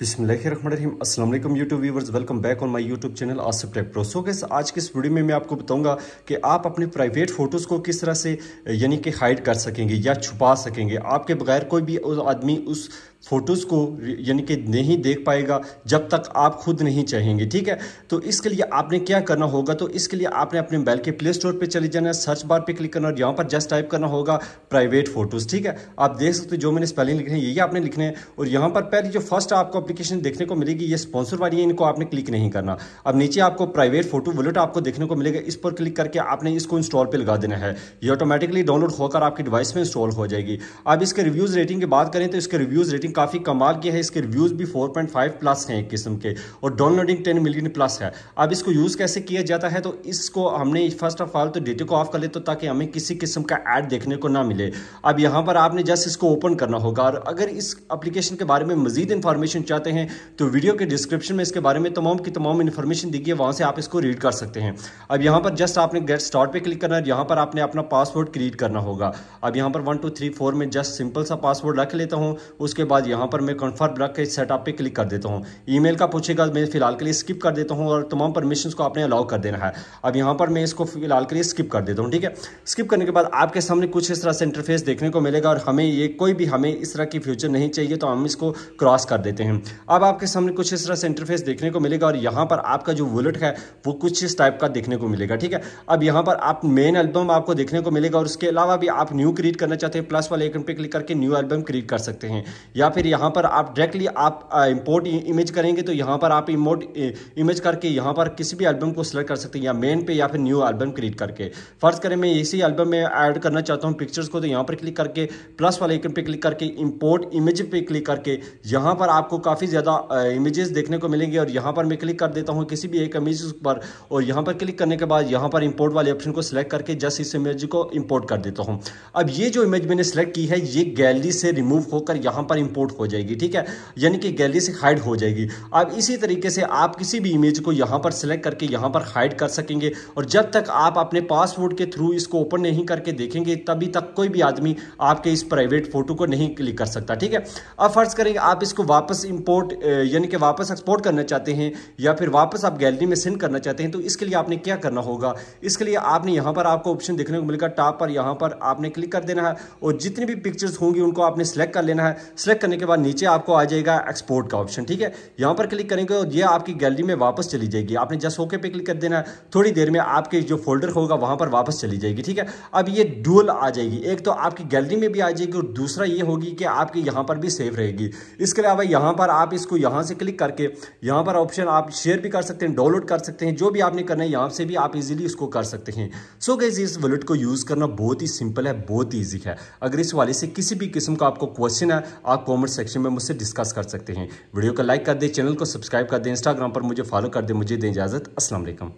बिसमीम असलम YouTube viewers welcome back on my YouTube channel Asaf tech pro so guys आज के इस वीडियो में मैं आपको बताऊंगा कि आप अपने प्राइवेट फ़ोटोज़ को किस तरह से यानी कि हाइड कर सकेंगे या छुपा सकेंगे आपके बगैर कोई भी आदमी उस फ़ोटोज़ को यानी कि नहीं देख पाएगा जब तक आप खुद नहीं चाहेंगे ठीक है तो इसके लिए आपने क्या करना होगा तो इसके लिए आपने अपने मोबाइल के प्ले स्टोर पर चले जाना है सर्च बार पे क्लिक करना और यहाँ पर जस्ट टाइप करना होगा प्राइवेट फ़ोटोज़ ठीक है आप देख सकते हो जो मैंने स्पेलिंग लिखी है यही आपने लिखने हैं और यहाँ पर पहले जो फर्स्ट आपको नोटिफिकेशन देखने को मिलेगी ये स्पॉन्सर वाली है इनको आपने क्लिक नहीं करना अब नीचे आपको प्राइवेट फोटो वॉलेट आपको देखने को मिलेगा इस पर क्लिक करके आपने इसको इंस्टॉल पर लगा देना है ये ऑटोमेटिकली डाउनलोड होकर आपकी डिवाइस में इंस्टॉल हो जाएगी अब इसके रिव्यूज़ रेटिंग की बात करें तो इसके रिव्यूज़ रेटिंग काफ़ी कमाल की है इसके रिव्यूज़ भी फोर प्लस हैं एक किस्म के और डाउनलोडिंग टेन मिलियन प्लस है अब इसको यूज़ कैसे किया जाता है तो इसको हमने फर्स्ट ऑफ ऑल तो डेटे को ऑफ कर ले तो ताकि हमें किसी किस्म का एड देखने को ना मिले अब यहां पर आपने जस्ट इसको ओपन करना होगा और अगर इस एप्लीकेशन के बारे में मजीद इंफॉर्मेशन चाहते चाहते हैं तो वीडियो के डिस्क्रिप्शन में इसके बारे में तमाम की तमाम इन्फॉर्मेशन दी गई है वहाँ से आप इसको रीड कर सकते हैं अब यहाँ पर जस्ट आपने गेट स्टार्ट पे क्लिक करना है यहाँ पर आपने अपना पासवर्ड क्रिएट करना होगा अब यहाँ पर वन टू थ्री फोर में जस्ट सिंपल सा पासवर्ड रख लेता हूँ उसके बाद यहाँ पर मैं कन्फर्म रख के सेटअप पर क्लिक कर देता हूँ ई का पूछेगा मैं फिलहाल के लिए स्किप कर देता हूँ और तमाम परमिशन को आपने अलाउ कर देना है अब यहाँ पर मैं इसको फिलहाल के लिए स्किप कर देता हूँ ठीक है स्किप करने के बाद आपके सामने कुछ इस तरह से इंटरफेस देखने को मिलेगा और हमें ये कोई भी हमें इस तरह की फ्यूचर नहीं चाहिए तो हम इसको क्रॉस कर देते हैं अब आपके सामने कुछ इस तरह से इंटरफेस देखने को मिलेगा और यहाँ पर आपका जो वुलेट है वो कुछ इस टाइप का देखने को मिलेगा ठीक है अब यहाँ पर आप मेन एल्बम आपको देखने को मिलेगा और उसके अलावा भी आप न्यू क्रिएट करना चाहते हैं प्लस वाले आइकन पर क्लिक करके न्यू एल्बम क्रिएट कर सकते हैं या फिर यहाँ पर आप डायरेक्टली आप इम्पोर्ट इमेज करेंगे तो यहाँ पर आप इमोट इमेज करके यहाँ पर किसी भी एल्बम को सिलेक्ट कर सकते हैं या मेन पे या फिर न्यू एल्बम क्रिएट करके फर्ज करें मैं इसी एल्बम में ऐड करना चाहता हूँ पिक्चर्स को तो यहाँ पर क्लिक करके प्लस वाले आइकन पर क्लिक करके इम्पोर्ट इमेज पर क्लिक करके यहाँ पर आपको काफ़ी काफ़ी ज़्यादा इमेजेस देखने को मिलेंगे और यहाँ पर मैं क्लिक कर देता हूँ किसी भी एक इमेज पर और यहाँ पर क्लिक करने के बाद यहाँ पर इंपोर्ट वाले ऑप्शन को सिलेक्ट करके जस्ट इस इमेज को इंपोर्ट कर देता हूँ अब ये जो इमेज मैंने सेलेक्ट की है ये गैलरी से रिमूव होकर यहाँ पर इंपोर्ट हो जाएगी ठीक है यानी कि गैलरी से हाइड हो जाएगी अब इसी तरीके से आप किसी भी इमेज को यहाँ पर सिलेक्ट करके यहाँ पर हाइड कर सकेंगे और जब तक आप अपने पासवर्ड के थ्रू इसको ओपन नहीं करके देखेंगे तभी तक कोई भी आदमी आपके इस प्राइवेट फोटो को नहीं क्लिक कर सकता ठीक है अब फर्ज करेंगे आप इसको वापस इम्पोर्ट इम्पोर्ट यानी कि वापस एक्सपोर्ट करना चाहते हैं या फिर वापस आप गैलरी में सेंड करना चाहते हैं तो इसके लिए आपने क्या करना होगा इसके लिए आपने यहाँ पर आपको ऑप्शन देखने को मिलेगा टॉप पर यहाँ पर आपने क्लिक कर देना है और जितनी भी पिक्चर्स होंगी उनको आपने सेलेक्ट कर लेना है सेलेक्ट करने के बाद नीचे आपको आ जाएगा एक्सपोर्ट का ऑप्शन ठीक है यहाँ पर क्लिक करेंगे और ये आपकी गैलरी में वापस चली जाएगी आपने जस्ट ओके पे क्लिक कर देना है थोड़ी देर में आपके जो फोल्डर होगा वहाँ पर वापस चली जाएगी ठीक है अब ये डुअल आ जाएगी एक तो आपकी गैलरी में भी आ जाएगी और दूसरा ये होगी कि आपकी यहाँ पर भी सेफ रहेगी इसके अलावा यहाँ पर पर आप इसको यहाँ से क्लिक करके यहाँ पर ऑप्शन आप शेयर भी कर सकते हैं डाउनलोड कर सकते हैं जो भी आपने करना है यहाँ से भी आप इजीली इसको कर सकते हैं सो so गैस इस वॉलेट को यूज़ करना बहुत ही सिंपल है बहुत ही ईजी है अगर इस वाले से किसी भी किस्म का आपको क्वेश्चन है आप कॉमेंट सेक्शन में मुझसे डिस्कस कर सकते हैं वीडियो को लाइक कर दें चैनल को सब्सक्राइब कर दें इंस्टाग्राम पर मुझे फॉलो कर दें मुझे दें इजाज़त असलम